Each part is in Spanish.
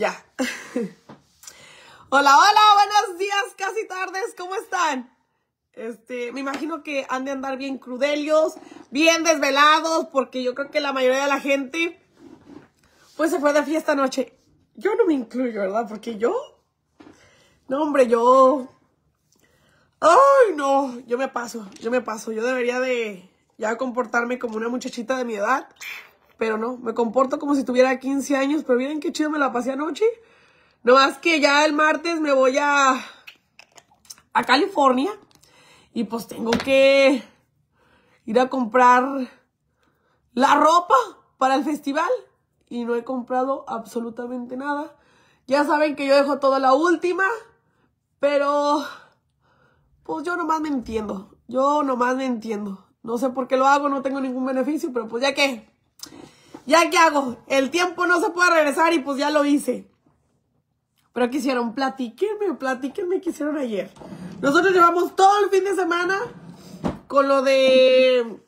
Ya. hola, hola, buenos días, casi tardes, ¿cómo están? Este, me imagino que han de andar bien crudelios, bien desvelados, porque yo creo que la mayoría de la gente, pues se fue de fiesta anoche. Yo no me incluyo, ¿verdad? Porque yo, no hombre, yo, ay no, yo me paso, yo me paso, yo debería de ya comportarme como una muchachita de mi edad pero no, me comporto como si tuviera 15 años, pero miren qué chido me la pasé anoche. No más que ya el martes me voy a, a California y pues tengo que ir a comprar la ropa para el festival y no he comprado absolutamente nada. Ya saben que yo dejo toda la última, pero pues yo nomás me entiendo. Yo nomás me entiendo. No sé por qué lo hago, no tengo ningún beneficio, pero pues ya que ¿Ya que hago? El tiempo no se puede regresar y pues ya lo hice. Pero quisieron, platíquenme, platíquenme me hicieron ayer. Nosotros llevamos todo el fin de semana con lo de...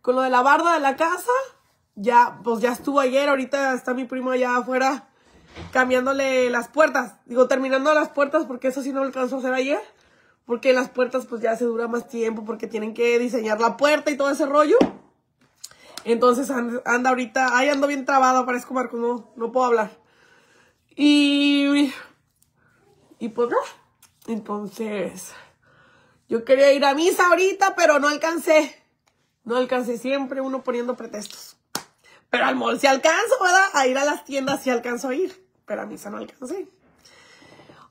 Con lo de la barda de la casa. Ya, pues ya estuvo ayer, ahorita está mi primo allá afuera cambiándole las puertas. Digo, terminando las puertas porque eso sí no alcanzó a hacer ayer. Porque las puertas pues ya se dura más tiempo porque tienen que diseñar la puerta y todo ese rollo. Entonces anda ahorita, ay, ando bien trabado, parezco Marco, no, no puedo hablar. Y, y pues, no. entonces, yo quería ir a misa ahorita, pero no alcancé. No alcancé siempre uno poniendo pretextos. Pero al mol, si alcanzo, ¿verdad? A ir a las tiendas si alcanzo a ir, pero a misa no alcancé.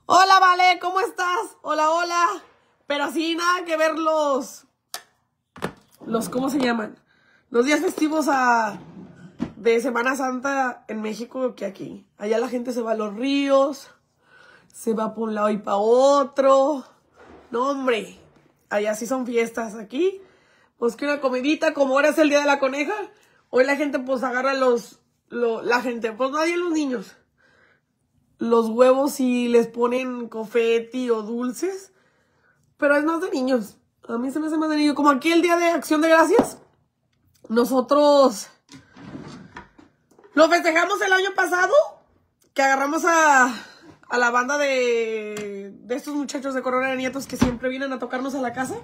Hola, Vale, ¿cómo estás? Hola, hola. Pero sí, nada que ver los, los, ¿cómo se llaman? los días festivos ah, de Semana Santa en México que aquí. Allá la gente se va a los ríos, se va por un lado y para otro. No, hombre, allá sí son fiestas aquí. Pues que una comidita, como ahora es el Día de la Coneja, hoy la gente pues agarra los, la gente, pues nadie los niños, los huevos y les ponen confeti o dulces, pero es más de niños. A mí se me hace más de niños. Como aquí el Día de Acción de Gracias, nosotros lo festejamos el año pasado, que agarramos a, a la banda de, de, estos muchachos de Corona de Nietos que siempre vienen a tocarnos a la casa.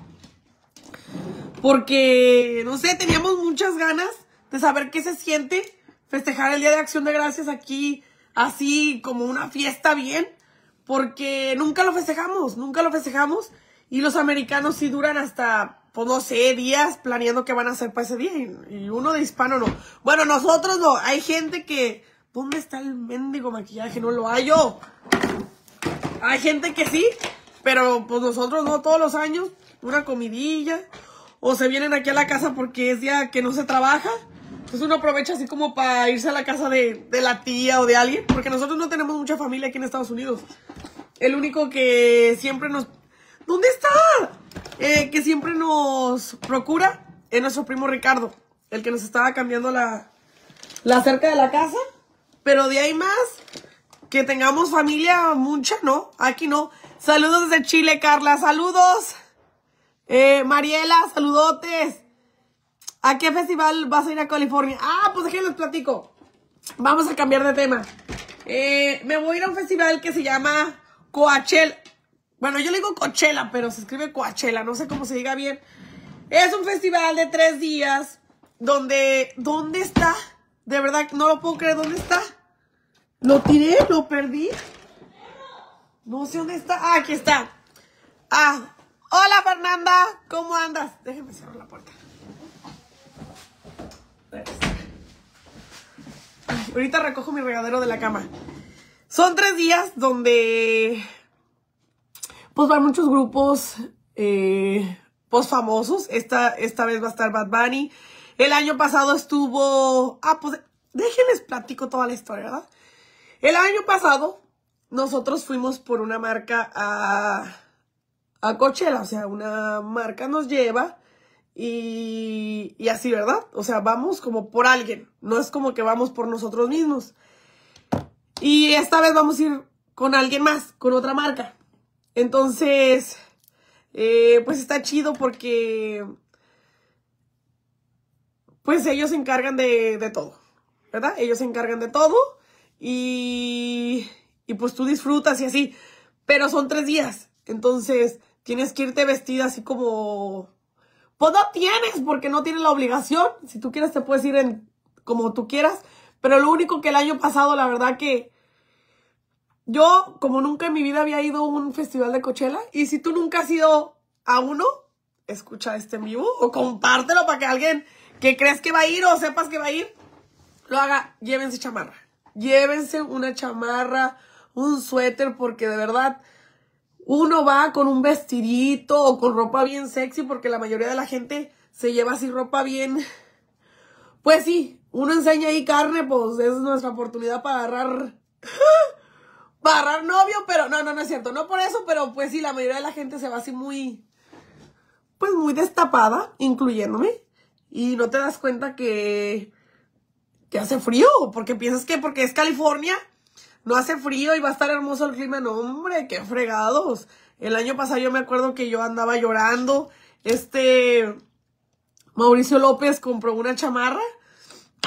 Porque, no sé, teníamos muchas ganas de saber qué se siente festejar el Día de Acción de Gracias aquí, así como una fiesta bien. Porque nunca lo festejamos, nunca lo festejamos. Y los americanos sí duran hasta pues, no sé, días planeando qué van a hacer para ese día. Y, uno de hispano no. Bueno, nosotros no. Hay gente que. ¿Dónde está el mendigo maquillaje? No lo hallo. Hay gente que sí, pero pues nosotros no. Todos los años, una comidilla. O se vienen aquí a la casa porque es día que no se trabaja. Entonces uno aprovecha así como para irse a la casa de, de la tía o de alguien. Porque nosotros no tenemos mucha familia aquí en Estados Unidos. El único que siempre nos ¿Dónde está? Eh, que siempre nos procura, es nuestro primo Ricardo, el que nos estaba cambiando la, cerca de la casa. Pero de ahí más, que tengamos familia mucha, ¿no? Aquí no. Saludos desde Chile, Carla, saludos. Eh, Mariela, saludotes. ¿A qué festival vas a ir a California? Ah, pues les platico. Vamos a cambiar de tema. Eh, me voy a ir a un festival que se llama Coachel. Bueno, yo le digo Coachella, pero se escribe Coachella, no sé cómo se diga bien. Es un festival de tres días donde... ¿Dónde está? De verdad, no lo puedo creer. ¿Dónde está? Lo tiré, lo perdí. No sé dónde está. Ah, aquí está. Ah, hola Fernanda, ¿cómo andas? Déjenme cerrar la puerta. ahorita recojo mi regadero de la cama. Son tres días donde pues van muchos grupos eh, pues famosos. Esta, esta vez va a estar Bad Bunny. El año pasado estuvo... Ah, pues déjenles platico toda la historia, ¿verdad? El año pasado nosotros fuimos por una marca a, a Coachella, o sea, una marca nos lleva y así, ¿verdad? O sea, vamos como por alguien, no es como que vamos por nosotros mismos. Y esta vez vamos a ir con alguien más, con otra marca. Entonces, eh, pues está chido porque pues ellos se encargan de, todo, ¿verdad? Ellos se encargan de todo y, y pues tú disfrutas y así, pero son tres días, entonces tienes que irte vestida así como, pues no tienes porque no tienes la obligación, si tú quieres te puedes ir en como tú quieras, pero lo único que el año pasado la verdad que yo, como nunca en mi vida había ido a un festival de Coachella, y si tú nunca has ido a uno, escucha este en vivo o compártelo para que alguien que crees que va a ir o sepas que va a ir, lo haga. Llévense chamarra. Llévense una chamarra, un suéter, porque de verdad uno va con un vestidito o con ropa bien sexy, porque la mayoría de la gente se lleva así ropa bien. Pues sí, uno enseña ahí carne, pues es nuestra oportunidad para agarrar barrar novio, pero no, no, no es cierto, no por eso, pero pues sí, la mayoría de la gente se va así muy, pues muy destapada, incluyéndome, y no te das cuenta que, que hace frío, porque piensas que porque es California, no hace frío y va a estar hermoso el clima, no, hombre, qué fregados. El año pasado yo me acuerdo que yo andaba llorando, este, Mauricio López compró una chamarra,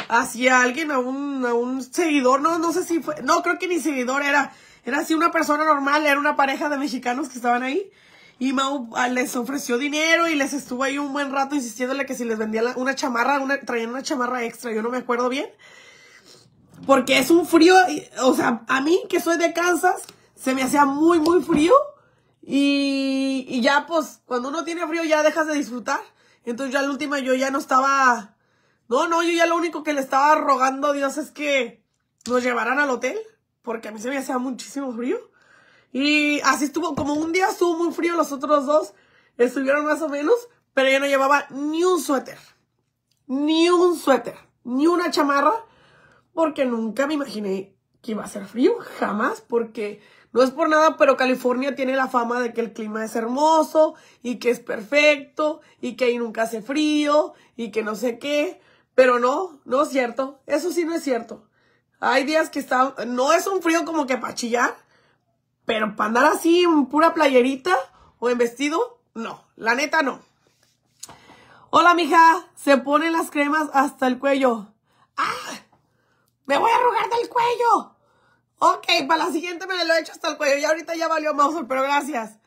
hacia alguien, a un, a un seguidor, no, no sé si fue, no, creo que ni seguidor era, era así una persona normal, era una pareja de mexicanos que estaban ahí. Y Mau ah, les ofreció dinero y les estuvo ahí un buen rato insistiéndole que si les vendía una chamarra, una, traían una chamarra extra, yo no me acuerdo bien. Porque es un frío, o sea, a mí que soy de Kansas, se me hacía muy, muy frío. Y, y ya pues, cuando uno tiene frío ya dejas de disfrutar. Entonces ya la última yo ya no estaba... No, no, yo ya lo único que le estaba rogando a Dios es que nos llevaran al hotel porque a mí se me hacía muchísimo frío. Y así estuvo, como un día estuvo muy frío, los otros dos estuvieron más o menos, pero yo no llevaba ni un suéter, ni un suéter, ni una chamarra, porque nunca me imaginé que iba a ser frío, jamás, porque no es por nada, pero California tiene la fama de que el clima es hermoso y que es perfecto y que ahí nunca hace frío y que no sé qué, pero no, no es cierto, eso sí no es cierto. Hay días que está, no es un frío como que para chillar, pero para andar así en pura playerita o en vestido, no, la neta no. Hola, mija, se ponen las cremas hasta el cuello. ¡Ah! Me voy a arrugar del cuello. Ok, para la siguiente me lo he hecho hasta el cuello. Y ahorita ya valió más, pero gracias.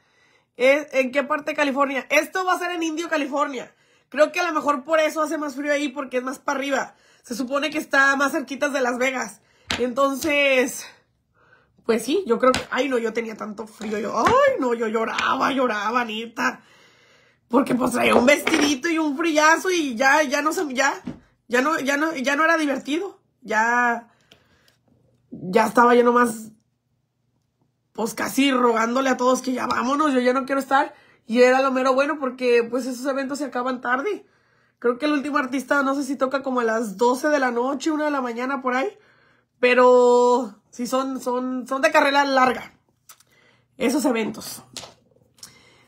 Eh, ¿En qué parte de California? Esto va a ser en Indio, California. Creo que a lo mejor por eso hace más frío ahí, porque es más para arriba. Se supone que está más cerquitas de Las Vegas. Entonces, pues sí, yo creo que... Ay, no, yo tenía tanto frío. Yo, ay, no, yo lloraba, lloraba, Anita. Porque pues traía un vestidito y un frillazo y ya, ya no se... Ya, ya no, ya no, ya no era divertido. Ya... Ya estaba yo nomás... Pues casi rogándole a todos que ya vámonos, yo ya no quiero estar... Y era lo mero bueno porque pues esos eventos se acaban tarde. Creo que el último artista, no sé si toca como a las 12 de la noche, una de la mañana por ahí. Pero sí son, son, son de carrera larga. Esos eventos.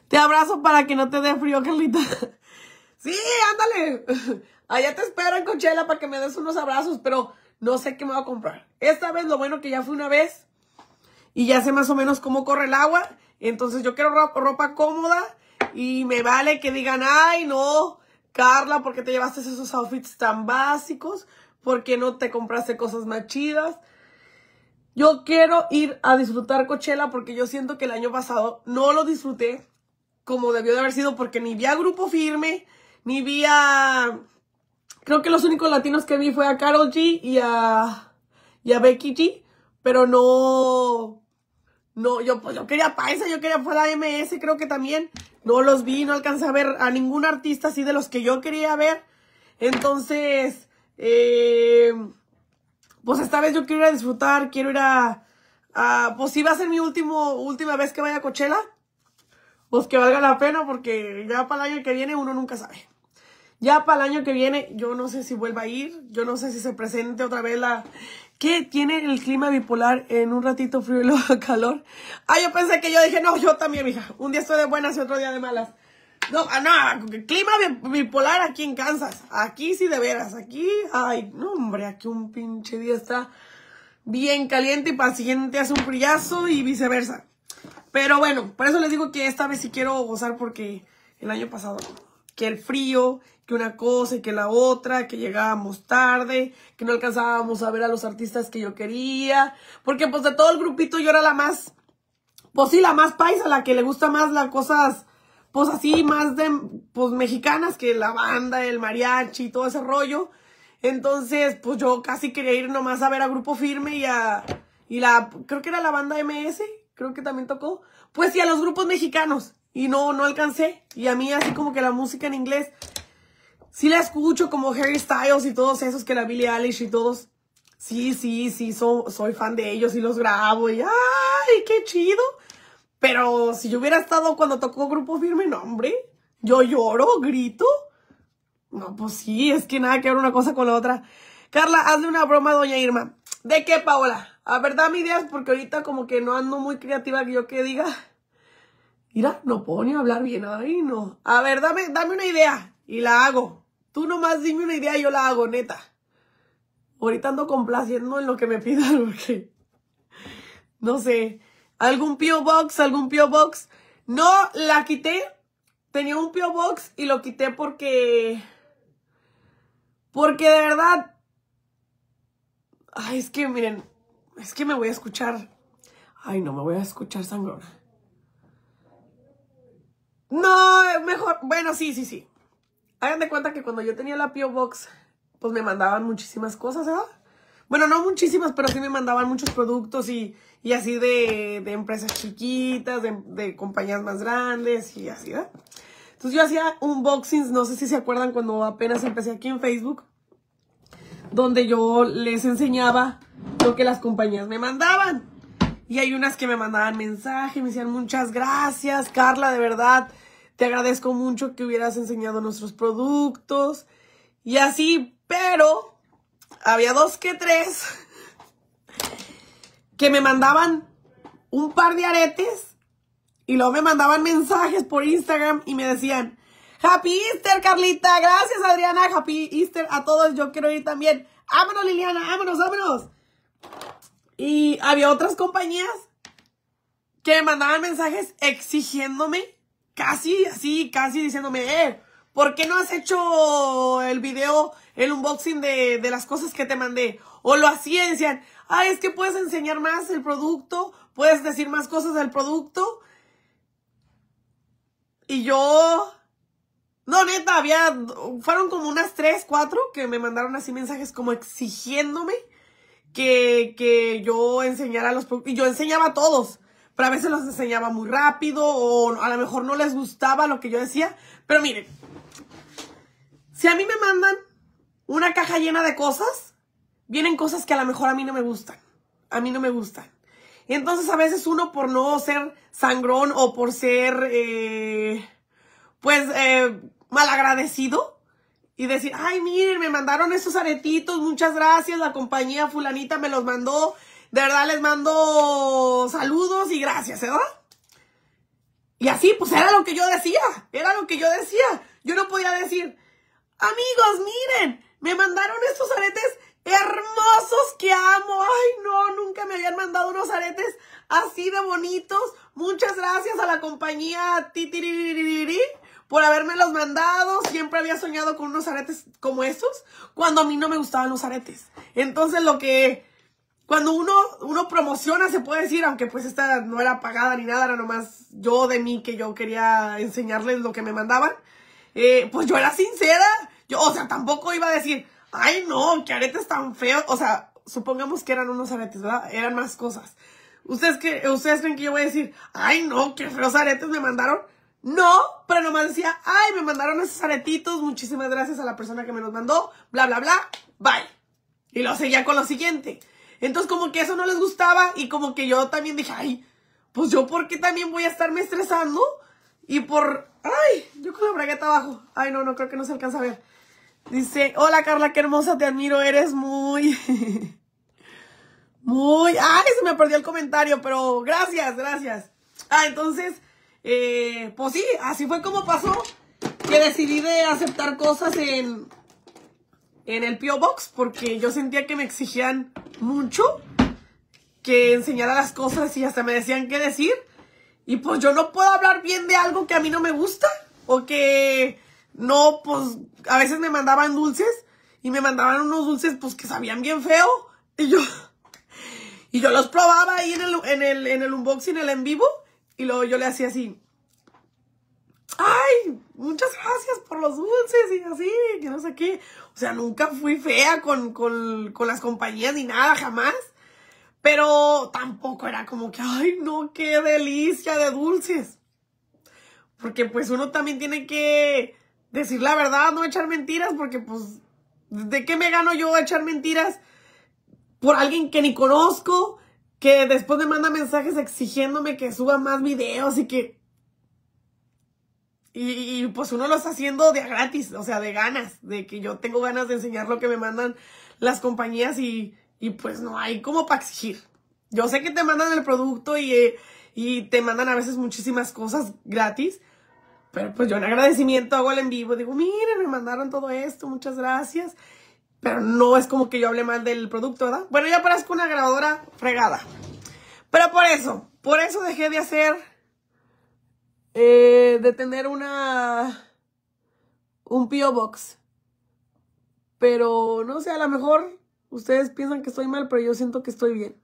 Te abrazo para que no te dé frío, Carlita. sí, ándale. Allá te espero en Coachella para que me des unos abrazos, pero no sé qué me va a comprar. Esta vez lo bueno que ya fui una vez y ya sé más o menos cómo corre el agua entonces yo quiero ropa, cómoda y me vale que digan, ay, no, Carla, ¿por qué te llevaste esos outfits tan básicos? ¿Por qué no te compraste cosas más chidas? Yo quiero ir a disfrutar Coachella porque yo siento que el año pasado no lo disfruté como debió de haber sido porque ni vi a Grupo Firme, ni vi a... Creo que los únicos latinos que vi fue a Carol G y a, y a Becky G, pero no no, yo, pues, yo quería Paisa, yo quería la MS, creo que también. No los vi, no alcancé a ver a ningún artista así de los que yo quería ver. Entonces, eh, pues esta vez yo quiero ir a disfrutar, quiero ir a, a pues si va a ser mi último, última vez que vaya a Coachella, pues que valga la pena porque ya para el año que viene uno nunca sabe. Ya para el año que viene yo no sé si vuelva a ir, yo no sé si se presente otra vez la, ¿Qué tiene el clima bipolar en un ratito frío y luego calor? Ah, yo pensé que yo dije, no, yo también, mija. Un día estoy de buenas y otro día de malas. No, ah, no, clima bipolar aquí en Kansas. Aquí sí de veras, aquí, ay, no hombre, aquí un pinche día está bien caliente y paciente hace un frillazo y viceversa. Pero bueno, por eso les digo que esta vez sí quiero gozar porque el año pasado, que el frío, que una cosa y que la otra, que llegábamos tarde, que no alcanzábamos a ver a los artistas que yo quería, porque pues de todo el grupito yo era la más, pues sí, la más paisa, la que le gusta más las cosas, pues así, más de, pues mexicanas, que la banda, el mariachi y todo ese rollo. Entonces, pues yo casi quería ir nomás a ver a Grupo Firme y a, y la, creo que era la banda MS, creo que también tocó, pues sí, a los grupos mexicanos. Y no, no alcancé. Y a mí así como que la música en inglés, Sí la escucho como Harry Styles y todos esos que la Billie Eilish y todos. Sí, sí, sí, soy fan de ellos y los grabo y ¡ay, qué chido! Pero si yo hubiera estado cuando tocó Grupo Firme, no, hombre, yo lloro, grito. No, pues sí, es que nada que ver una cosa con la otra. Carla, hazle una broma Doña Irma. ¿De qué, Paola? A ver, dame ideas porque ahorita como que no ando muy creativa que yo que diga. Mira, no puedo ni hablar bien, ay, no. A ver, dame una idea y la hago. Tú nomás dime una idea y yo la hago, neta. Ahorita ando complaciendo en lo que me pidan, No sé. ¿Algún pio Box? ¿Algún pio Box? No, la quité. Tenía un pio Box y lo quité porque. Porque de verdad. Ay, es que miren. Es que me voy a escuchar. Ay, no, me voy a escuchar sangrona. No, mejor. Bueno, sí, sí, sí. Hagan de cuenta que cuando yo tenía la P.O. Box, pues me mandaban muchísimas cosas, ¿verdad? ¿ah? Bueno, no muchísimas, pero sí me mandaban muchos productos y, y así de, de, empresas chiquitas, de, compañías más grandes y así, ¿verdad? ¿ah? Entonces yo hacía unboxings, no sé si se acuerdan cuando apenas empecé aquí en Facebook, donde yo les enseñaba lo que las compañías me mandaban. Y hay unas que me mandaban mensaje, me decían muchas gracias, Carla, de verdad te agradezco mucho que hubieras enseñado nuestros productos y así, pero había dos que tres que me mandaban un par de aretes y luego me mandaban mensajes por Instagram y me decían, Happy Easter, Carlita, gracias Adriana, Happy Easter a todos, yo quiero ir también. Vámonos, Liliana, vámonos, vámonos. Y había otras compañías que me mandaban mensajes exigiéndome casi, así, casi diciéndome, eh, ¿por qué no has hecho el video, el unboxing de, de las cosas que te mandé? O lo decían, ah, es que puedes enseñar más el producto, puedes decir más cosas del producto. Y yo, no, neta, había, fueron como unas tres, cuatro que me mandaron así mensajes como exigiéndome que, que yo enseñara los productos. Y yo enseñaba a todos pero a veces los enseñaba muy rápido o a lo mejor no les gustaba lo que yo decía. Pero miren, si a mí me mandan una caja llena de cosas, vienen cosas que a lo mejor a mí no me gustan. A mí no me gustan. Y entonces a veces uno por no ser sangrón o por ser, eh, pues, eh, malagradecido y decir, ay, miren, me mandaron esos aretitos, muchas gracias, la compañía fulanita me los mandó, de verdad les mando saludos y gracias, ¿verdad? ¿eh? Y así, pues era lo que yo decía, era lo que yo decía. Yo no podía decir, amigos, miren, me mandaron estos aretes hermosos que amo. Ay, no, nunca me habían mandado unos aretes así de bonitos. Muchas gracias a la compañía Titiririri por haberme los mandado. Siempre había soñado con unos aretes como estos, cuando a mí no me gustaban los aretes. Entonces lo que cuando uno, uno promociona, se puede decir, aunque pues esta no era pagada ni nada, era nomás yo de mí que yo quería enseñarles lo que me mandaban, eh, pues yo era sincera. Yo, o sea, tampoco iba a decir, ay no, qué aretes tan feos. O sea, supongamos que eran unos aretes, ¿verdad? Eran más cosas. ¿Ustedes, que, ¿Ustedes creen que yo voy a decir, ay no, qué feos aretes me mandaron? No, pero nomás decía, ay, me mandaron esos aretitos, muchísimas gracias a la persona que me los mandó, bla, bla, bla, bye. Y lo seguía con lo siguiente. Entonces como que eso no les gustaba y como que yo también dije, ay, pues yo ¿por qué también voy a estarme estresando y por, ay, yo con la bragueta abajo. Ay, no, no, creo que no se alcanza a ver. Dice, hola Carla, qué hermosa, te admiro, eres muy... muy... Ay, se me perdió el comentario, pero gracias, gracias. Ah, entonces, eh, pues sí, así fue como pasó que decidí de aceptar cosas en, en el P.O. Box porque yo sentía que me exigían mucho, que enseñara las cosas y hasta me decían qué decir. Y pues yo no puedo hablar bien de algo que a mí no me gusta o que no, pues a veces me mandaban dulces y me mandaban unos dulces pues que sabían bien feo y yo y yo los probaba ahí en el, en el, en el unboxing, en el en vivo y luego yo le hacía así ay, muchas gracias por los dulces y así, que no sé qué. O sea, nunca fui fea con, las compañías ni nada, jamás. Pero tampoco era como que, ay, no, qué delicia de dulces. Porque pues uno también tiene que decir la verdad, no echar mentiras, porque pues, ¿de qué me gano yo echar mentiras por alguien que ni conozco? Que después me manda mensajes exigiéndome que suba más videos y que y, pues uno lo está haciendo de gratis, o sea, de ganas, de que yo tengo ganas de enseñar lo que me mandan las compañías y, pues no hay como para exigir. Yo sé que te mandan el producto eh, y, te mandan a veces muchísimas cosas gratis, pero pues yo en agradecimiento hago el en vivo, digo, miren, me mandaron todo esto, muchas gracias. Pero no es como que yo hable mal del producto, ¿verdad? Bueno, ya parezco una grabadora fregada. Pero por eso, por eso dejé de hacer eh, de tener una, un P.O. Box. Pero no sé, a lo mejor ustedes piensan que estoy mal, pero yo siento que estoy bien.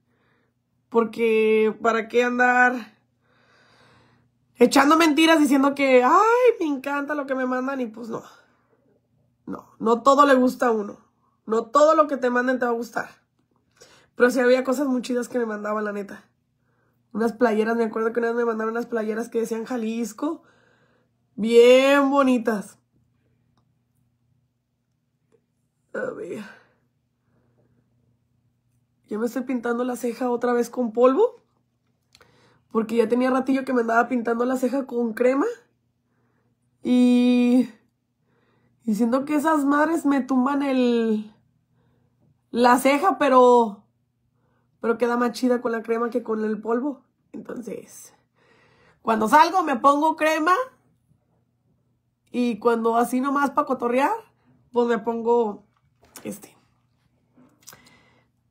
Porque, ¿para qué andar echando mentiras diciendo que, ay, me encanta lo que me mandan? Y pues no. No, no todo le gusta a uno. No todo lo que te manden te va a gustar. Pero sí había cosas muy chidas que me mandaban, la neta. Unas playeras, me acuerdo que una vez me mandaron unas playeras que decían Jalisco. Bien bonitas. A ver. Yo me estoy pintando la ceja otra vez con polvo. Porque ya tenía ratillo que me andaba pintando la ceja con crema. Y... Y siento que esas madres me tumban el... La ceja, pero pero queda más chida con la crema que con el polvo. Entonces, cuando salgo me pongo crema y cuando así nomás para cotorrear, pues me pongo este.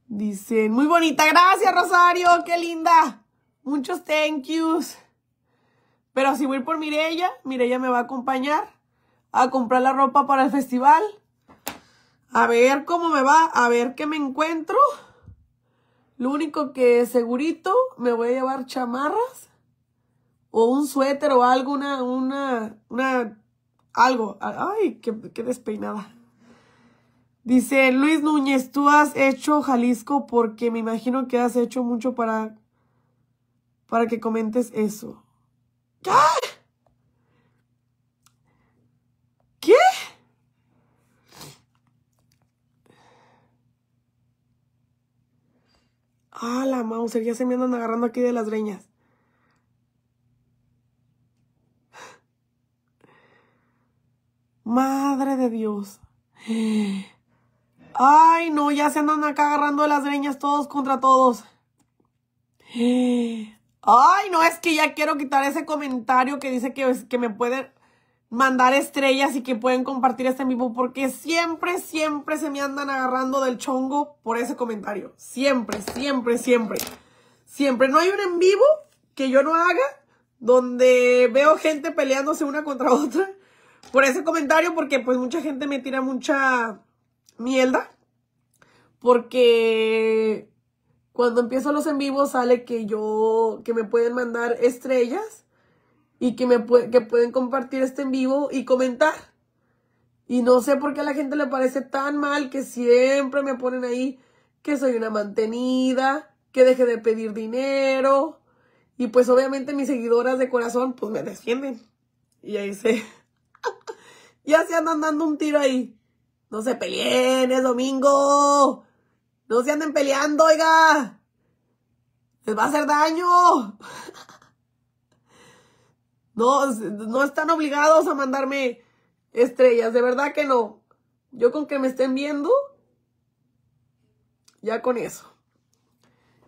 Dicen, muy bonita, gracias Rosario, qué linda. Muchos thank yous. Pero si voy por Mirella, Mirella me va a acompañar a comprar la ropa para el festival. A ver cómo me va, a ver qué me encuentro. Lo único que segurito me voy a llevar chamarras o un suéter o algo, una, una, algo. Ay, qué, despeinada. Dice Luis Núñez, tú has hecho Jalisco porque me imagino que has hecho mucho para, para que comentes eso. Ah, la ya se me andan agarrando aquí de las greñas. Madre de Dios. Ay, no, ya se andan acá agarrando de las greñas todos contra todos. Ay, no, es que ya quiero quitar ese comentario que dice que, que me pueden mandar estrellas y que pueden compartir este en vivo porque siempre, siempre se me andan agarrando del chongo por ese comentario. Siempre, siempre, siempre. Siempre. No hay un en vivo que yo no haga donde veo gente peleándose una contra otra por ese comentario porque pues mucha gente me tira mucha mierda porque cuando empiezo los en vivo sale que yo, que me pueden mandar estrellas y que, me pueden compartir este en vivo y comentar. Y no sé por qué a la gente le parece tan mal que siempre me ponen ahí que soy una mantenida, que deje de pedir dinero. Y pues obviamente mis seguidoras de corazón pues me defienden. Y ahí se... ya se andan dando un tiro ahí. No se peleen, es domingo. No se anden peleando, oiga. Les va a hacer daño. No, están obligados a mandarme estrellas, de verdad que no. Yo con que me estén viendo, ya con eso.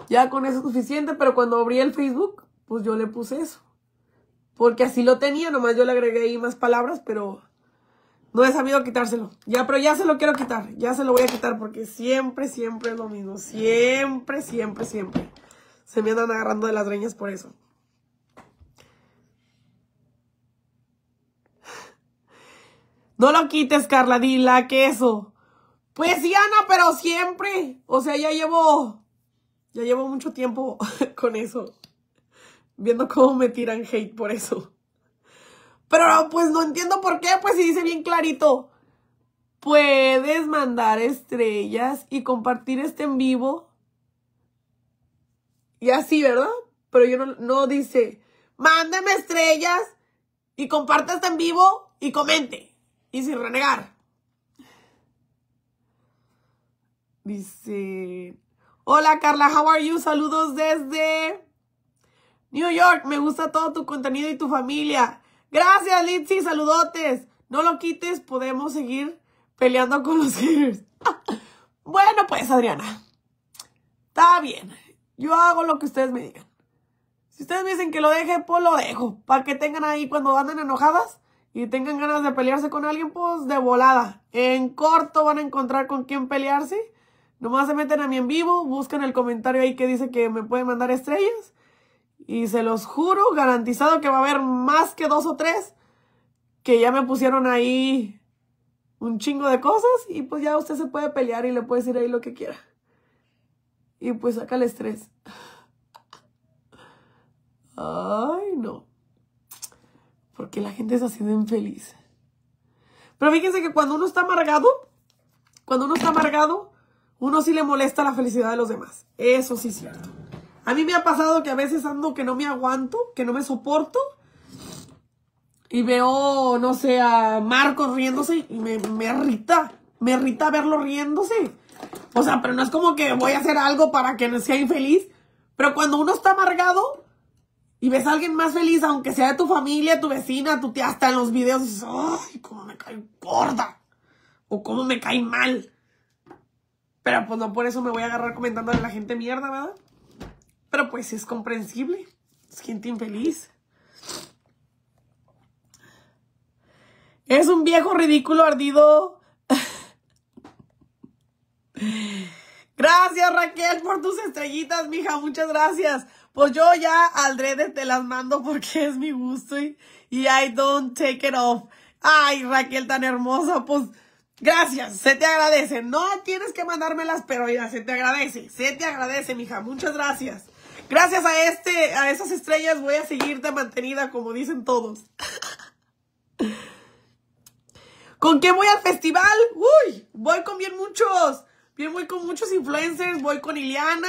Ya con eso es suficiente, pero cuando abrí el Facebook, pues yo le puse eso. Porque así lo tenía, nomás yo le agregué ahí más palabras, pero no he sabido quitárselo. Ya, pero ya se lo quiero quitar. Ya se lo voy a quitar porque siempre, siempre es lo mismo. Siempre, siempre, siempre. Se me andan agarrando de las reñas por eso. No lo quites, Carla, Dila que eso. Pues sí, Ana, pero siempre. O sea, ya llevo. Ya llevo mucho tiempo con eso. Viendo cómo me tiran hate por eso. Pero pues no entiendo por qué, pues si dice bien clarito. Puedes mandar estrellas y compartir este en vivo. Y así, ¿verdad? Pero yo no, no dice, mándame estrellas y comparte este en vivo y comente y sin renegar. Dice, hola Carla, how are you? Saludos desde New York. Me gusta todo tu contenido y tu familia. Gracias, Litsi, saludotes. No lo quites, podemos seguir peleando con los haters. bueno, pues, Adriana. Está bien. Yo hago lo que ustedes me digan. Si ustedes me dicen que lo deje, pues lo dejo. Para que tengan ahí cuando anden enojadas y tengan ganas de pelearse con alguien, pues de volada. En corto van a encontrar con quién pelearse. Nomás se meten a mí en vivo, buscan el comentario ahí que dice que me pueden mandar estrellas. Y se los juro, garantizado que va a haber más que dos o tres que ya me pusieron ahí un chingo de cosas y pues ya usted se puede pelear y le puede decir ahí lo que quiera. Y pues saca el estrés. Ay, no. Porque la gente es así de infeliz. Pero fíjense que cuando uno está amargado, cuando uno está amargado, uno sí le molesta la felicidad de los demás. Eso sí es cierto. A mí me ha pasado que a veces ando que no me aguanto, que no me soporto. Y veo, no sé, a Marcos riéndose y me, me irrita. Me irrita verlo riéndose. O sea, pero no es como que voy a hacer algo para que no sea infeliz. Pero cuando uno está amargado, y ves a alguien más feliz, aunque sea de tu familia, tu vecina, tu tía, hasta en los videos, dices, ay, cómo me cae gorda, o cómo me cae mal. Pero pues no por eso me voy a agarrar comentando a la gente mierda, ¿verdad? Pero pues es comprensible, es gente infeliz. Es un viejo ridículo ardido. gracias Raquel por tus estrellitas, mija, muchas gracias. Pues yo ya al drede te las mando porque es mi gusto y, I don't take it off. Ay, Raquel tan hermosa, pues gracias, se te agradece. No tienes que mandármelas, pero ya se te agradece, se te agradece, mija, muchas gracias. Gracias a este, a esas estrellas voy a seguirte mantenida, como dicen todos. ¿Con qué voy al festival? Uy, voy con bien muchos. Bien, voy con muchos influencers. Voy con Iliana,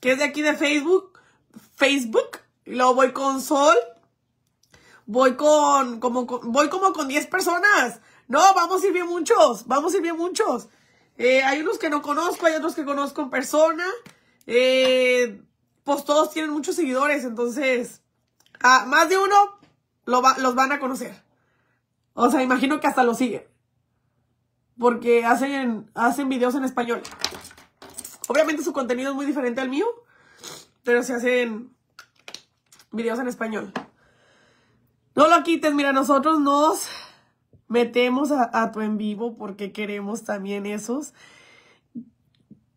que es de aquí de Facebook. Facebook. Y luego voy con Sol. Voy con, como, voy como con 10 personas. No, vamos a ir bien muchos. Vamos a ir bien muchos. Eh, hay unos que no conozco, hay otros que conozco en persona. Eh, pues todos tienen muchos seguidores, entonces, a ah, más de uno los van a conocer. O sea, imagino que hasta lo siguen porque hacen, hacen videos en español. Obviamente su contenido es muy diferente al mío, pero se hacen videos en español. No lo quites, mira, nosotros nos metemos a, tu en vivo porque queremos también esos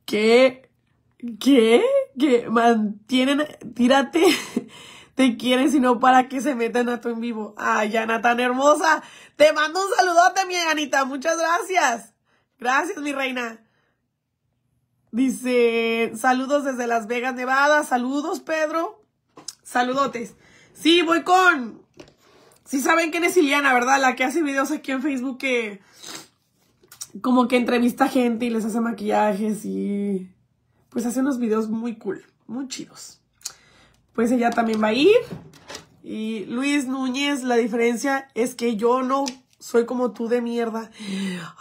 que, que, que mantienen, tírate te quieren, sino para que se metan a tu en vivo. Ay, Ana, tan hermosa. Te mando un saludote, mi Anita. Muchas gracias. Gracias, mi reina. Dice, saludos desde Las Vegas, Nevada. Saludos, Pedro. Saludotes. Sí, voy con... Sí saben quién es Iliana, ¿verdad? La que hace videos aquí en Facebook que... Como que entrevista gente y les hace maquillajes y... Pues hace unos videos muy cool, muy chidos pues ella también va a ir. Y Luis Núñez, la diferencia es que yo no soy como tú de mierda.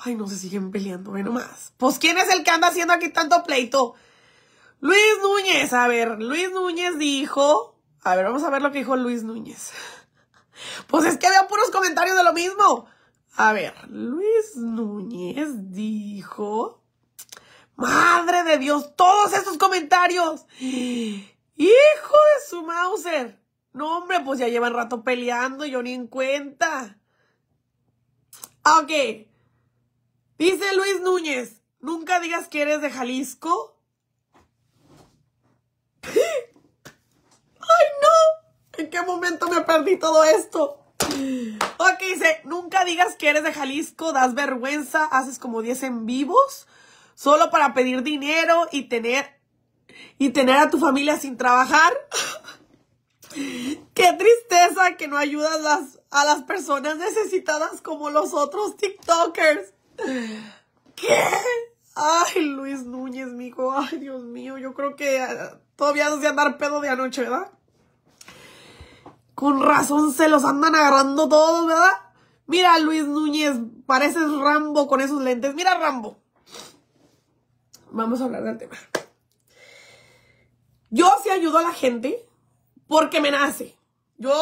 Ay, no se siguen peleando, bueno nomás. Pues ¿quién es el que anda haciendo aquí tanto pleito? Luis Núñez, a ver, Luis Núñez dijo... A ver, vamos a ver lo que dijo Luis Núñez. Pues es que había puros comentarios de lo mismo. A ver, Luis Núñez dijo... Madre de Dios, todos esos comentarios. ¡Hijo de su Mauser! No, hombre, pues ya llevan rato peleando, yo ni en cuenta. Ah, ok. Dice Luis Núñez, nunca digas que eres de Jalisco. ¡Ay, no! ¿En qué momento me perdí todo esto? Ok, dice, nunca digas que eres de Jalisco, das vergüenza, haces como 10 en vivos, solo para pedir dinero y tener y tener a tu familia sin trabajar. Qué tristeza que no ayudas las, a las personas necesitadas como los otros TikTokers. ¿Qué? Ay, Luis Núñez, mijo. Ay, Dios mío, yo creo que eh, todavía no se andar pedo de anoche, ¿verdad? Con razón se los andan agarrando todos, ¿verdad? Mira, Luis Núñez, pareces Rambo con esos lentes. Mira, Rambo. Vamos a hablar del tema. Yo sí ayudo a la gente porque me nace. Yo,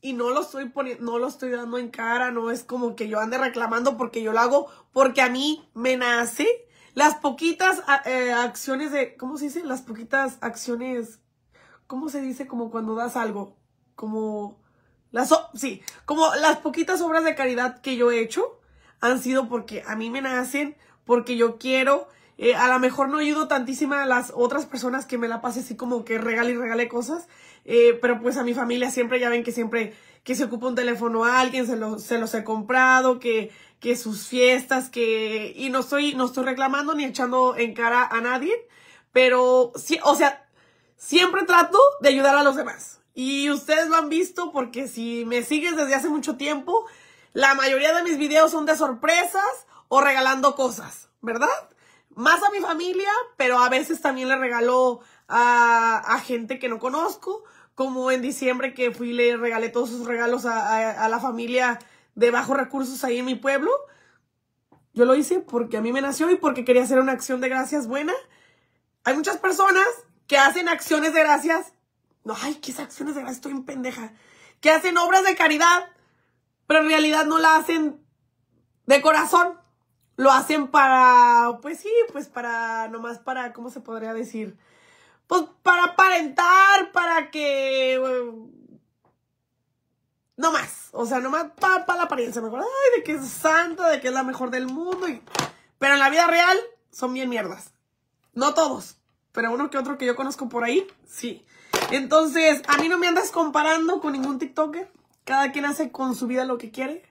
y no lo estoy poniendo, no lo estoy dando en cara, no es como que yo ande reclamando porque yo lo hago porque a mí me nace. Las poquitas eh, acciones de, ¿cómo se dice? Las poquitas acciones, ¿cómo se dice? Como cuando das algo, como las, sí, como las poquitas obras de caridad que yo he hecho han sido porque a mí me nacen, porque yo quiero eh, a lo mejor no ayudo tantísima a las otras personas que me la pase así como que regale y regale cosas, eh, pero pues a mi familia siempre, ya ven que siempre que se ocupa un teléfono a alguien, se, se los he comprado, que, que sus fiestas, que... Y no estoy, no estoy reclamando ni echando en cara a nadie, pero sí, o sea, siempre trato de ayudar a los demás. Y ustedes lo han visto porque si me sigues desde hace mucho tiempo, la mayoría de mis videos son de sorpresas o regalando cosas, ¿verdad? más a mi familia, pero a veces también le regalo a, gente que no conozco, como en diciembre que fui y le regalé todos sus regalos a, la familia de bajos recursos ahí en mi pueblo. Yo lo hice porque a mí me nació y porque quería hacer una acción de gracias buena. Hay muchas personas que hacen acciones de gracias. No, ay, qué acciones de gracias, estoy en pendeja. Que hacen obras de caridad, pero en realidad no la hacen de corazón lo hacen para, pues sí, pues para, nomás para, ¿cómo se podría decir? Pues para aparentar, para que... nomás, eh, no o sea, nomás para la apariencia, mejor, ay, de que es santa, de que es la mejor del mundo, y... pero en la vida real son bien mierdas. No todos, pero uno que otro que yo conozco por ahí, sí. Entonces, a mí no me andas comparando con ningún TikToker. Cada quien hace con su vida lo que quiere.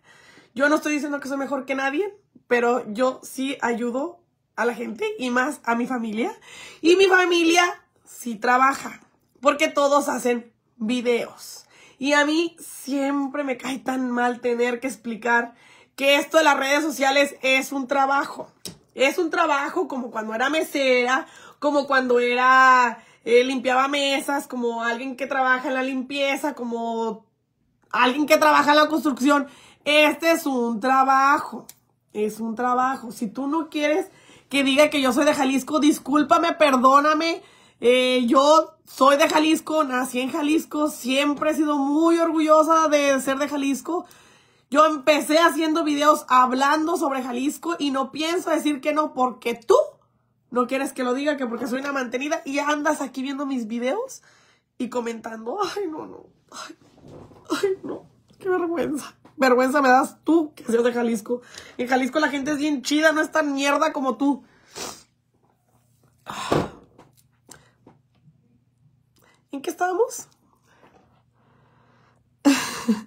Yo no estoy diciendo que soy mejor que nadie pero yo sí ayudo a la gente y más a mi familia. Y mi familia sí trabaja, porque todos hacen videos. Y a mí siempre me cae tan mal tener que explicar que esto de las redes sociales es un trabajo. Es un trabajo como cuando era mesera, como cuando era eh, limpiaba mesas, como alguien que trabaja en la limpieza, como alguien que trabaja en la construcción. Este es un trabajo. Es un trabajo. Si tú no quieres que diga que yo soy de Jalisco, discúlpame, perdóname. Eh, yo soy de Jalisco, nací en Jalisco, siempre he sido muy orgullosa de ser de Jalisco. Yo empecé haciendo videos hablando sobre Jalisco y no pienso decir que no porque tú no quieres que lo diga, que porque soy una mantenida y andas aquí viendo mis videos y comentando, ay no, no, ay no, qué vergüenza vergüenza me das tú que seas de Jalisco. En Jalisco la gente es bien chida, no es tan mierda como tú. Ah. ¿En qué estábamos?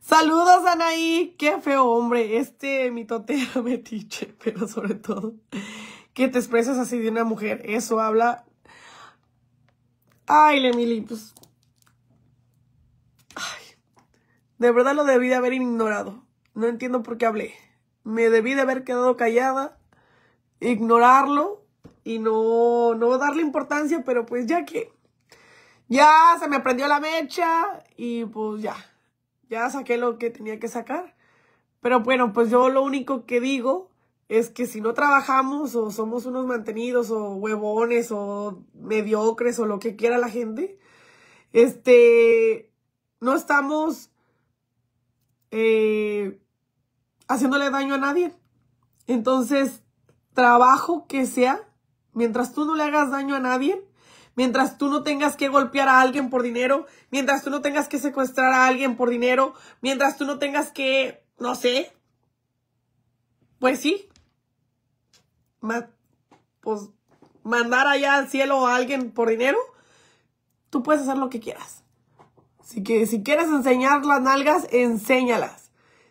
Saludos, Anaí. Qué feo hombre. Este mitotero metiche, pero sobre todo que te expresas así de una mujer. Eso habla. Ay, mi pues De verdad lo debí de haber ignorado. No entiendo por qué hablé. Me debí de haber quedado callada, ignorarlo y no, no darle importancia, pero pues ya que ya se me prendió la mecha y pues ya, ya saqué lo que tenía que sacar. Pero bueno, pues yo lo único que digo es que si no trabajamos o somos unos mantenidos o huevones o mediocres o lo que quiera la gente, este, no estamos eh, haciéndole daño a nadie. Entonces, trabajo que sea, mientras tú no le hagas daño a nadie, mientras tú no tengas que golpear a alguien por dinero, mientras tú no tengas que secuestrar a alguien por dinero, mientras tú no tengas que, no sé, pues sí, pues mandar allá al cielo a alguien por dinero, tú puedes hacer lo que quieras. Si, que, si quieres enseñar las nalgas, enséñalas.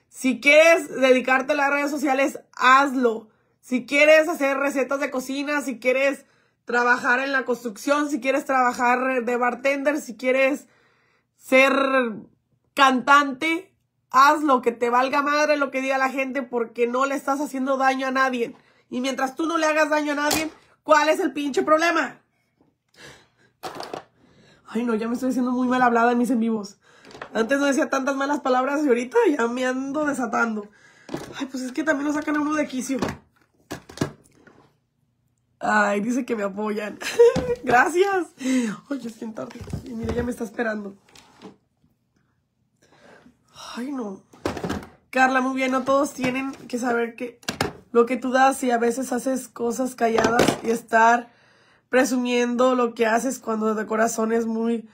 Si quieres dedicarte a las redes sociales, hazlo. Si quieres hacer recetas de cocina, si quieres trabajar en la construcción, si quieres trabajar de bartender, si quieres ser cantante, hazlo, que te valga madre lo que diga la gente porque no le estás haciendo daño a nadie. Y mientras tú no le hagas daño a nadie, ¿cuál es el pinche problema? Ay, no, ya me estoy haciendo muy mal hablada en mis en vivos. Antes no decía tantas malas palabras y ahorita ya me ando desatando. Ay, pues es que también nos sacan a uno de quicio. Ay, dice que me apoyan. Gracias. Oye, es bien tarde. Y mira, ya me está esperando. Ay, no. Carla, muy bien. No todos tienen que saber que lo que tú das y a veces haces cosas calladas y estar presumiendo lo que haces cuando de corazón es muy,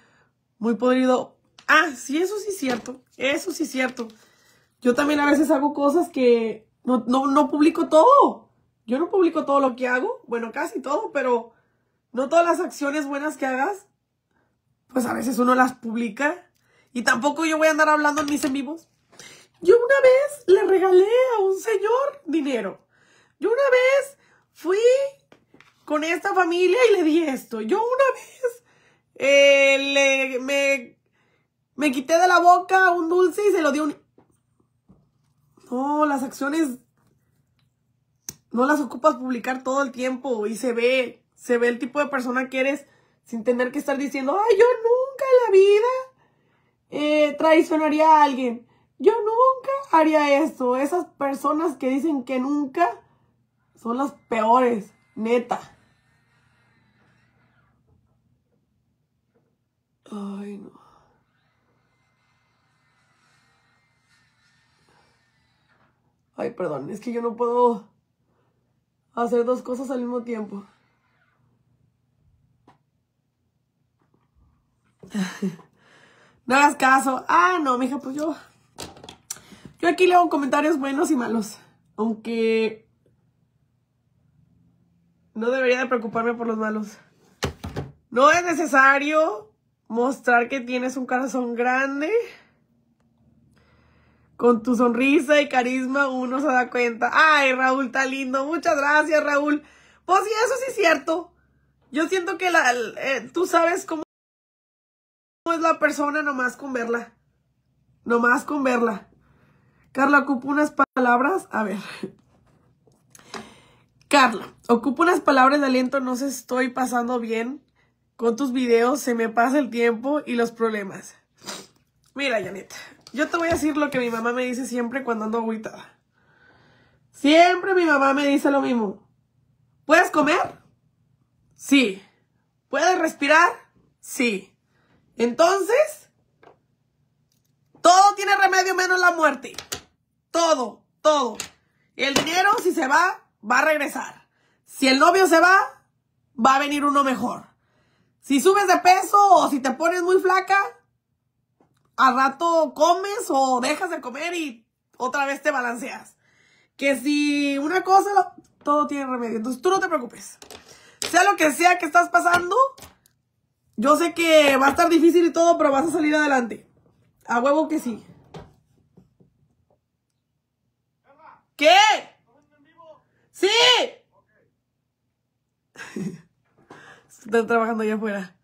muy podrido. Ah, sí, eso sí es cierto. Eso sí es cierto. Yo también a veces hago cosas que no, no, no publico todo. Yo no publico todo lo que hago. Bueno, casi todo, pero no todas las acciones buenas que hagas, pues a veces uno las publica. Y tampoco yo voy a andar hablando en mis en vivos. Yo una vez le regalé a un señor dinero. Yo una vez fui con esta familia y le di esto. Yo una vez eh, le, me, quité de la boca un dulce y se lo di un... No, las acciones no las ocupas publicar todo el tiempo y se ve, se ve el tipo de persona que eres sin tener que estar diciendo, ay, yo nunca en la vida eh, traicionaría a alguien. Yo nunca haría esto. Esas personas que dicen que nunca son las peores. Neta. Ay, no. Ay, perdón, es que yo no puedo hacer dos cosas al mismo tiempo. No hagas caso. Ah, no, mija, pues yo. Yo aquí le hago comentarios buenos y malos. Aunque no debería de preocuparme por los malos. No es necesario mostrar que tienes un corazón grande. Con tu sonrisa y carisma uno se da cuenta. Ay, Raúl, está lindo. Muchas gracias, Raúl. Pues sí, eso sí es cierto. Yo siento que la, eh, tú sabes cómo es la persona nomás con verla. Nomás con verla. Carla, ocupa unas palabras. A ver. Carla, ocupo unas palabras de aliento, no se estoy pasando bien con tus videos, se me pasa el tiempo y los problemas. Mira, Janet, yo te voy a decir lo que mi mamá me dice siempre cuando ando agüitada. Siempre mi mamá me dice lo mismo. ¿Puedes comer? Sí. ¿Puedes respirar? Sí. Entonces, todo tiene remedio menos la muerte. Todo, todo. Y el dinero, si se va, va a regresar. Si el novio se va, va a venir uno mejor. Si subes de peso o si te pones muy flaca, al rato comes o dejas de comer y otra vez te balanceas. Que si una cosa, todo tiene remedio. Entonces tú no te preocupes. Sea lo que sea que estás pasando, yo sé que va a estar difícil y todo, pero vas a salir adelante. A huevo que sí. ¿Qué? ¡Sí! Están trabajando allá afuera.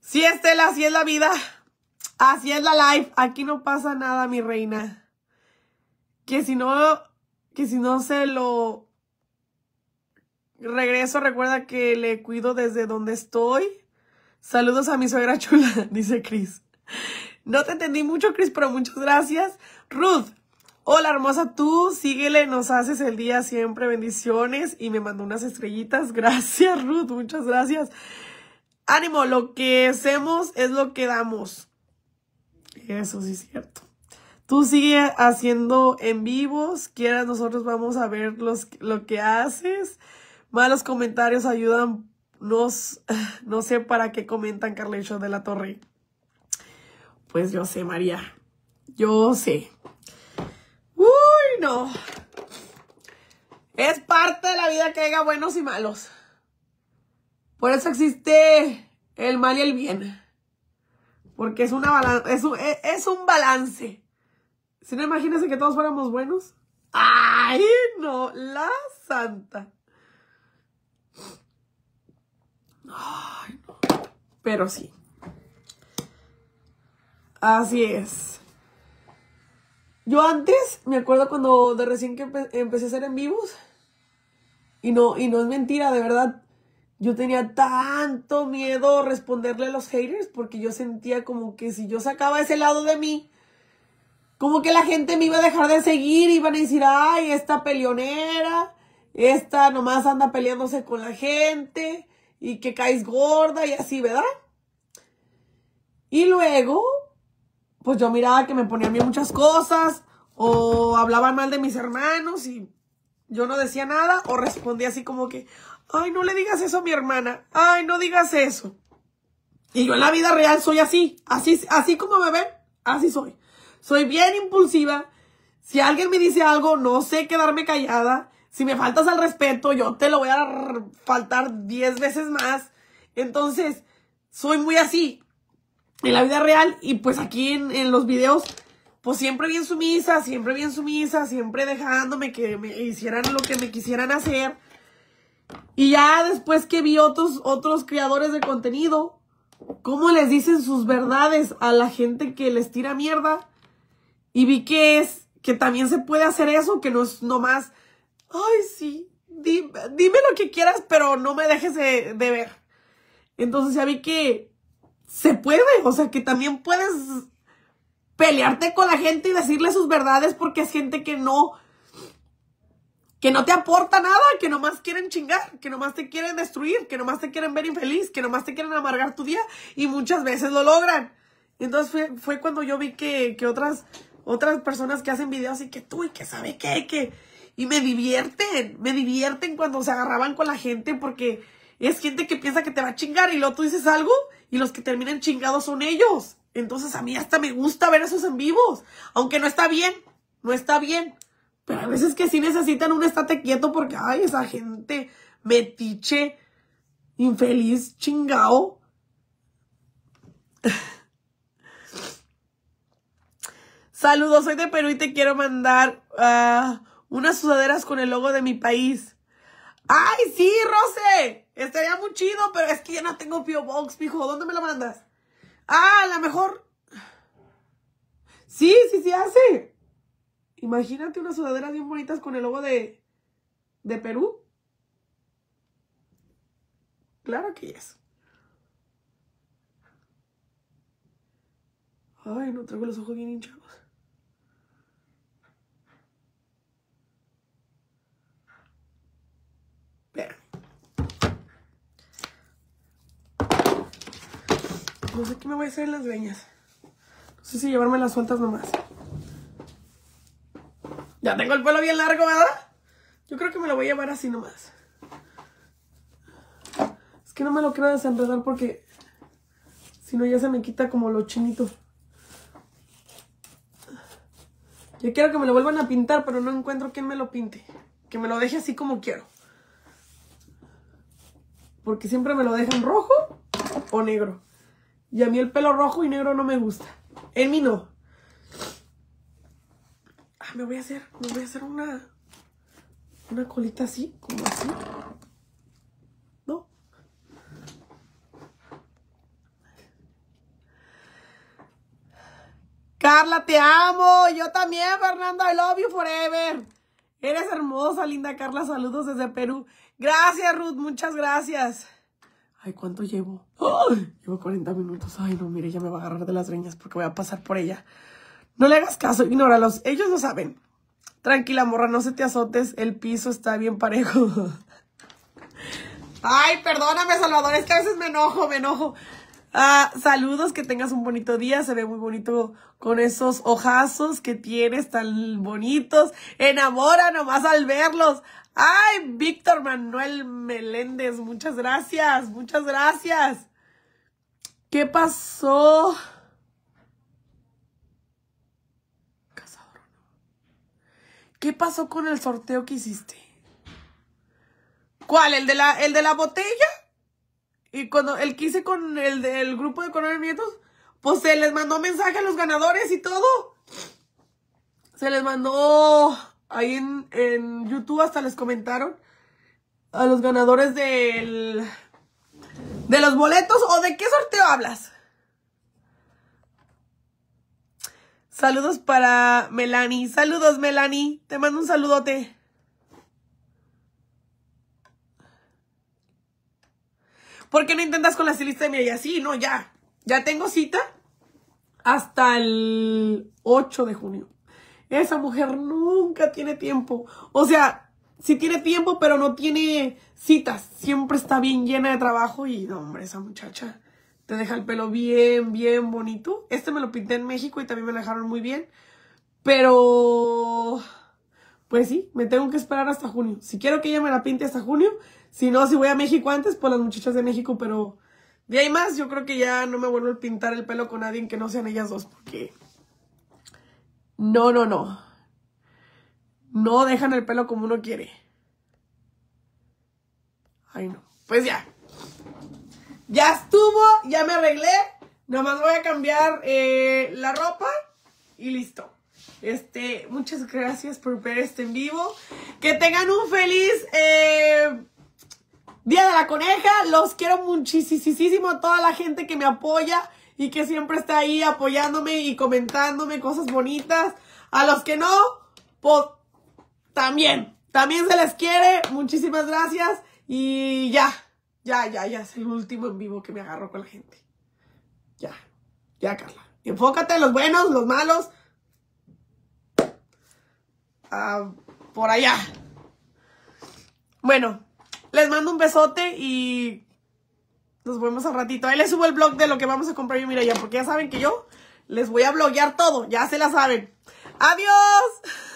Sí, Estela, así es la vida. Así es la life. Aquí no pasa nada, mi reina. Que si no, que si no se lo regreso, recuerda que le cuido desde donde estoy. Saludos a mi suegra chula, dice Cris. No te entendí mucho, Chris, pero muchas gracias. Ruth, hola hermosa tú, síguele, nos haces el día siempre, bendiciones. Y me mandó unas estrellitas. Gracias, Ruth, muchas gracias. Ánimo, lo que hacemos es lo que damos. Eso sí es cierto. Tú sigue haciendo en vivos, quieras, nosotros vamos a ver lo que haces. Malos comentarios ayudan, nos, no sé para qué comentan Carlecho de la Torre. Pues yo sé, María. Yo sé. Uy, no. Es parte de la vida que haya buenos y malos. Por eso existe el mal y el bien. Porque es, una es, un, e-, es un balance. Si no, imagínense que todos fuéramos buenos. ¡Ay, no! La santa. Ay, no. Pero sí. Así es. Yo antes, me acuerdo cuando de recién que empecé a hacer en vivos, y no, y no es mentira, de verdad, yo tenía tanto miedo responderle a los haters porque yo sentía como que si yo sacaba ese lado de mí, como que la gente me iba a dejar de seguir, iban a decir, ay, esta peleonera, esta nomás anda peleándose con la gente y que caes gorda y así, ¿verdad? Y luego pues yo miraba que me ponían bien muchas cosas, o hablaban mal de mis hermanos y yo no decía nada, o respondía así como que, ay, no le digas eso a mi hermana, ay, no digas eso. Y yo en la vida real soy así, así, así como me ven, así soy. Soy bien impulsiva. Si alguien me dice algo, no sé quedarme callada. Si me faltas al respeto, yo te lo voy a faltar diez veces más. Entonces, soy muy así en la vida real y pues aquí en, los videos, pues siempre bien sumisa, siempre bien sumisa, siempre dejándome que me hicieran lo que me quisieran hacer. Y ya después que vi otros, otros creadores de contenido, cómo les dicen sus verdades a la gente que les tira mierda. Y vi que es, que también se puede hacer eso, que no es nomás, ay sí, dime, lo que quieras, pero no me dejes de ver. Entonces ya vi que se puede, o sea, que también puedes pelearte con la gente y decirle sus verdades porque es gente que no, que no te aporta nada, que nomás quieren chingar, que nomás te quieren destruir, que nomás te quieren ver infeliz, que nomás te quieren amargar tu día y muchas veces lo logran. Entonces fue, cuando yo vi que, otras, otras personas que hacen videos y que tú y que sabe qué, que... Y me divierten, me divierten cuando se agarraban con la gente porque es gente que piensa que te va a chingar y luego tú dices algo y los que terminan chingados son ellos. Entonces a mí hasta me gusta ver esos en vivos, aunque no está bien, no está bien. Pero a veces que sí necesitan un estate quieto porque, ay, esa gente metiche, infeliz, chingao. Saludos, soy de Perú y te quiero mandar ah, unas sudaderas con el logo de mi país. ¡Ay, sí, Rose! Estaría muy chido, pero es que ya no tengo pio Box, mijo. ¿Dónde me la mandas? Ah, a lo mejor. Sí, sí, sí hace. Imagínate unas sudaderas bien bonitas con el logo de. de Perú. Claro que es. Ay, no traigo los ojos bien hinchados. No sé qué me voy a hacer en las veñas. No sé si llevarme las sueltas nomás. Ya tengo el pelo bien largo, ¿verdad? Yo creo que me lo voy a llevar así nomás. Es que no me lo quiero desenredar porque... Si no, ya se me quita como lo chinito. Yo quiero que me lo vuelvan a pintar, pero no encuentro quién me lo pinte. Que me lo deje así como quiero. Porque siempre me lo dejan rojo o negro. Y a mí el pelo rojo y negro no me gusta. En mí no. Ah, me voy a hacer, me voy a hacer una, una colita así, como así. ¿No? Carla, te amo. Yo también, Fernando. I love you forever. Eres hermosa, linda Carla. Saludos desde Perú. Gracias, Ruth. Muchas gracias. ¿cuánto llevo? Llevo 40 minutos. Ay, no, mire, ya me va a agarrar de las reñas porque voy a pasar por ella. No le hagas caso, ignóralos. Ellos lo saben. Tranquila, morra, no se te azotes. El piso está bien parejo. Ay, perdóname, Salvador. Es que a veces me enojo, me enojo. Ah, saludos, que tengas un bonito día. Se ve muy bonito con esos ojazos que tienes tan bonitos. Enamora nomás al verlos. Ay, Víctor Manuel Meléndez, muchas gracias, muchas gracias. ¿Qué pasó? ¿Qué pasó con el sorteo que hiciste? ¿Cuál? ¿El de la, el de la botella? Y cuando el que hice con el del grupo de Coronel Nietos, pues se les mandó mensaje a los ganadores y todo. Se les mandó Ahí en, YouTube hasta les comentaron a los ganadores del... ¿De los boletos o de qué sorteo hablas? Saludos para Melanie. Saludos, Melanie. Te mando un saludote. ¿Por qué no intentas con la estilista de mi y así? No, ya. Ya tengo cita hasta el 8 de junio. Esa mujer nunca tiene tiempo. O sea, sí tiene tiempo, pero no tiene citas. Siempre está bien llena de trabajo y, no, hombre, esa muchacha te deja el pelo bien, bien bonito. Este me lo pinté en México y también me lo dejaron muy bien. Pero, pues sí, me tengo que esperar hasta junio. Si quiero que ella me la pinte hasta junio, si no, si voy a México antes, pues las muchachas de México, pero de ahí más, yo creo que ya no me vuelvo a pintar el pelo con alguien que no sean ellas dos, porque no, no, no. No dejan el pelo como uno quiere. Ay, no. Pues ya. Ya estuvo, ya me arreglé. Nada más voy a cambiar eh, la ropa y listo. Este, muchas gracias por ver este en vivo. Que tengan un feliz eh, Día de la Coneja. Los quiero muchísimo. Toda la gente que me apoya y que siempre está ahí apoyándome y comentándome cosas bonitas. A los que no, pues también, también se les quiere. Muchísimas gracias y ya, ya, ya, ya es el último en vivo que me agarro con la gente. Ya, ya, Carla. Enfócate en los buenos, los malos. Ah, por allá. Bueno, les mando un besote y nos vemos al ratito. Ahí les subo el blog de lo que vamos a comprar y mira ya, porque ya saben que yo les voy a bloguear todo. Ya se la saben. ¡Adiós!